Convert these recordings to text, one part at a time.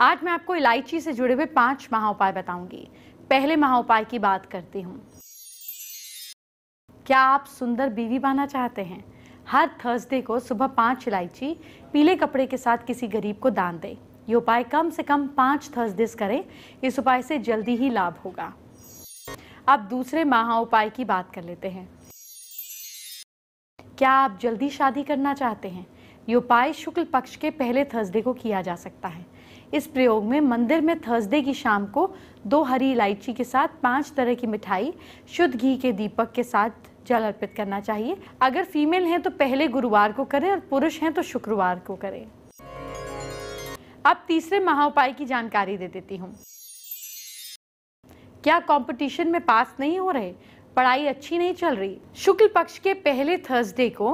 आज मैं आपको इलायची से जुड़े हुए पांच महाउपाय बताऊंगी पहले महाउपाय की बात करती हूँ क्या आप सुंदर बीवी पाना चाहते हैं हर थर्सडे को सुबह पांच इलायची पीले कपड़े के साथ किसी गरीब को दान दें ये उपाय कम से कम पांच थर्सडेज करें इस उपाय से जल्दी ही लाभ होगा अब दूसरे महा उपाय की बात कर लेते हैं क्या आप जल्दी शादी करना चाहते हैं ये उपाय शुक्ल पक्ष के पहले थर्सडे को किया जा सकता है इस प्रयोग में मंदिर में थर्सडे की शाम को दो हरी इलायची के साथ पांच तरह की मिठाई शुद्ध घी के दीपक के साथ जल अर्पित करना चाहिए अगर फीमेल हैं तो पहले गुरुवार को करें और पुरुष हैं तो शुक्रवार को करें अब तीसरे महा उपाय की जानकारी दे देती हूँ क्या कंपटीशन में पास नहीं हो रहे पढ़ाई अच्छी नहीं चल रही शुक्ल पक्ष के पहले थर्सडे को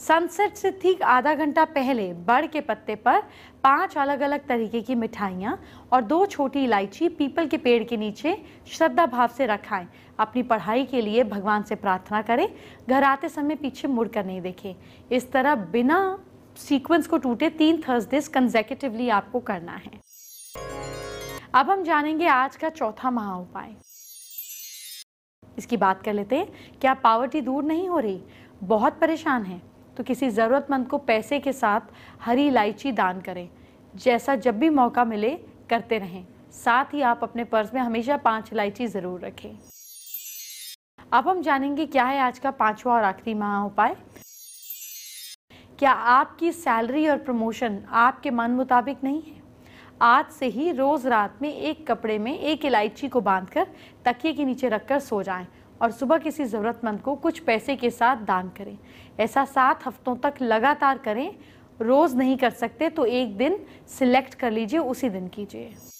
सनसेट से ठीक आधा घंटा पहले बड़ के पत्ते पर पांच अलग अलग तरीके की मिठाइयाँ और दो छोटी इलायची पीपल के पेड़ के नीचे श्रद्धा भाव से रखाएं अपनी पढ़ाई के लिए भगवान से प्रार्थना करें घर आते समय पीछे मुड़कर नहीं देखें इस तरह बिना सीक्वेंस को टूटे तीन थर्सडेज कंजेकेटिवली आपको करना है अब हम जानेंगे आज का चौथा महा उपाय इसकी बात कर लेते हैं क्या पावर्टी दूर नहीं हो रही बहुत परेशान है तो किसी ज़रूरतमंद को पैसे के साथ हरी इलायची दान करें जैसा जब भी मौका मिले करते रहें साथ ही आप अपने पर्स में हमेशा पांच इलायची ज़रूर रखें अब हम जानेंगे क्या है आज का पांचवा और आखिरी महा उपाय क्या आपकी सैलरी और प्रमोशन आपके मन मुताबिक नहीं है आज से ही रोज़ रात में एक कपड़े में एक इलायची को बांधकर तकिए के नीचे रखकर सो जाएं और सुबह किसी ज़रूरतमंद को कुछ पैसे के साथ दान करें ऐसा सात हफ्तों तक लगातार करें रोज़ नहीं कर सकते तो एक दिन सिलेक्ट कर लीजिए उसी दिन कीजिए